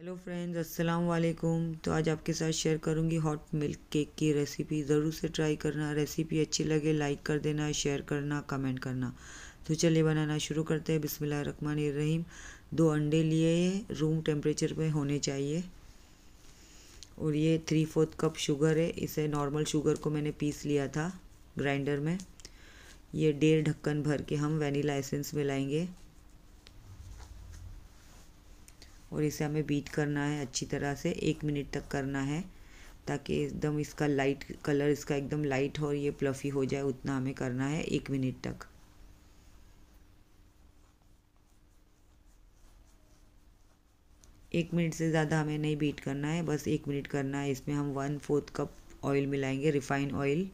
hello friends अस्सलाम वालेकुम तो आज आपके साथ शेयर करूंगी हॉट मिल्क केक की रेसिपी ज़रूर से ट्राई करना रेसिपी अच्छी लगे लाइक कर देना शेयर करना कमेंट करना तो चलिए बनाना शुरू करते हैं बिस्मिल्लाह रकमान रहीम दो अंडे लिए रूम टेम्परेचर पे होने चाहिए और ये थ्री फोर्थ कप शुगर है इसे नॉर्मल शुगर को मैंने पीस लिया था ग्राइंडर में ये डेढ़ ढक्कन भर के हम वनीला एसेंस मिलाएंगे और इसे हमें बीट करना है अच्छी तरह से एक मिनट तक करना है ताकि एकदम इसका लाइट कलर इसका एकदम लाइट हो और ये प्लफी हो जाए उतना हमें करना है एक मिनट तक एक मिनट से ज़्यादा हमें नहीं बीट करना है बस एक मिनट करना है इसमें हम वन फोर्थ कप ऑयल मिलाएंगे रिफाइन ऑयल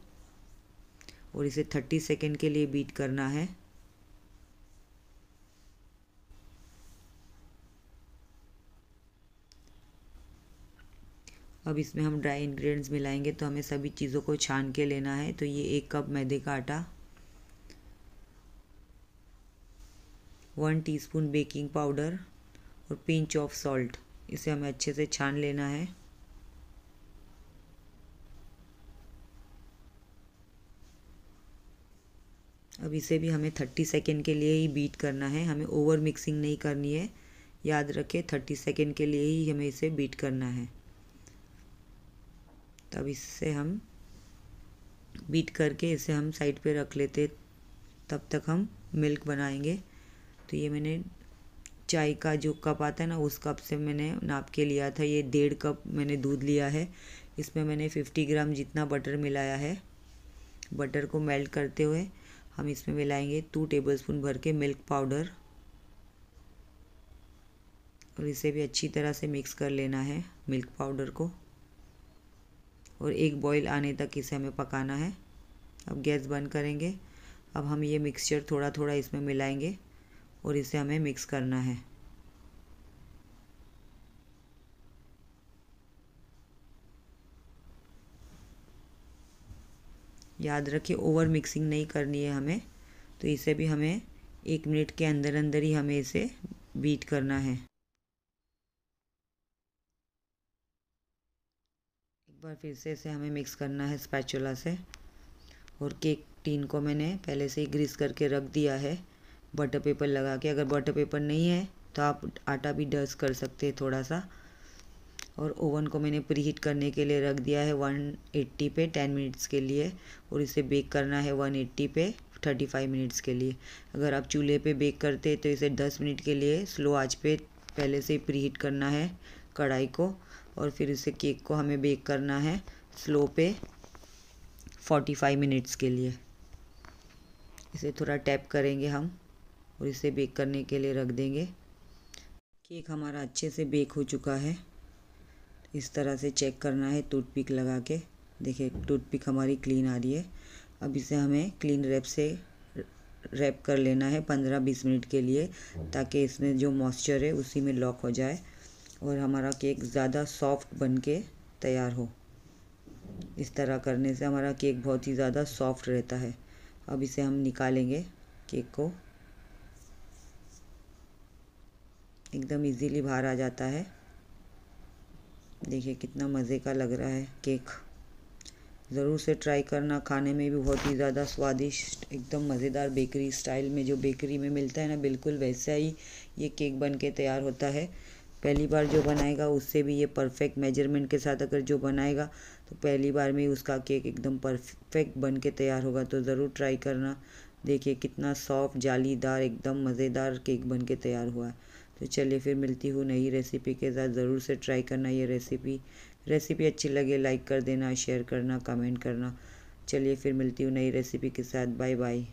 और इसे थर्टी सेकेंड के लिए बीट करना है अब इसमें हम ड्राई इंग्रेडिएंट्स मिलाएंगे तो हमें सभी चीज़ों को छान के लेना है तो ये एक कप मैदे का आटा वन टीस्पून बेकिंग पाउडर और पिंच ऑफ सॉल्ट इसे हमें अच्छे से छान लेना है अब इसे भी हमें थर्टी सेकेंड के लिए ही बीट करना है हमें ओवर मिक्सिंग नहीं करनी है याद रखें थर्टी सेकेंड के लिए ही हमें इसे बीट करना है तब इससे हम बीट करके इसे हम साइड पे रख लेते तब तक हम मिल्क बनाएंगे तो ये मैंने चाय का जो कप आता है ना उस कप से मैंने नाप के लिया था ये डेढ़ कप मैंने दूध लिया है इसमें मैंने फिफ्टी ग्राम जितना बटर मिलाया है बटर को मेल्ट करते हुए हम इसमें मिलाएंगे टू टेबलस्पून भर के मिल्क पाउडर और इसे भी अच्छी तरह से मिक्स कर लेना है मिल्क पाउडर को और एक बॉईल आने तक इसे हमें पकाना है अब गैस बंद करेंगे अब हम ये मिक्सचर थोड़ा थोड़ा इसमें मिलाएंगे और इसे हमें मिक्स करना है याद रखिए ओवर मिक्सिंग नहीं करनी है हमें तो इसे भी हमें एक मिनट के अंदर अंदर ही हमें इसे बीट करना है एक बार फिर से इसे हमें मिक्स करना है स्पैचुला से और केक टीन को मैंने पहले से ही ग्रीस करके रख दिया है बटर पेपर लगा के अगर बटर पेपर नहीं है तो आप आटा भी डस कर सकते हैं थोड़ा सा और ओवन को मैंने प्री हीट करने के लिए रख दिया है 180 पे 10 मिनट्स के लिए और इसे बेक करना है 180 पे 35 मिनट्स के लिए अगर आप चूल्हे पे बेक करते तो इसे 10 मिनट के लिए स्लो आंच पे पहले से ही प्री हीट करना है कढ़ाई को और फिर उसे केक को हमें बेक करना है स्लो पे फोर्टी फाइव मिनट्स के लिए इसे थोड़ा टैप करेंगे हम और इसे बेक करने के लिए रख देंगे केक हमारा अच्छे से बेक हो चुका है इस तरह से चेक करना है पिक लगा के देखिए पिक हमारी क्लीन आ रही है अब इसे हमें क्लीन रैप से रैप कर लेना है पंद्रह बीस मिनट के लिए ताकि इसमें जो मॉइस्चर है उसी में लॉक हो जाए और हमारा केक ज़्यादा सॉफ्ट बन के तैयार हो इस तरह करने से हमारा केक बहुत ही ज़्यादा सॉफ्ट रहता है अब इसे हम निकालेंगे केक को एकदम इजीली बाहर आ जाता है देखिए कितना मज़े का लग रहा है केक ज़रूर से ट्राई करना खाने में भी बहुत ही ज़्यादा स्वादिष्ट एकदम मज़ेदार बेकरी स्टाइल में जो बेकरी में मिलता है ना बिल्कुल वैसा ही ये केक बन के तैयार होता है पहली बार जो बनाएगा उससे भी ये परफेक्ट मेजरमेंट के साथ अगर जो बनाएगा तो पहली बार में उसका केक एकदम परफेक्ट बन के तैयार होगा तो ज़रूर ट्राई करना देखिए कितना सॉफ्ट जालीदार एकदम मज़ेदार केक बन के तैयार हुआ है तो चलिए फिर मिलती हूँ नई रेसिपी के साथ ज़रूर से ट्राई करना ये रेसिपी रेसिपी अच्छी लगे लाइक कर देना शेयर करना कमेंट करना चलिए फिर मिलती हूँ नई रेसिपी के साथ बाय बाय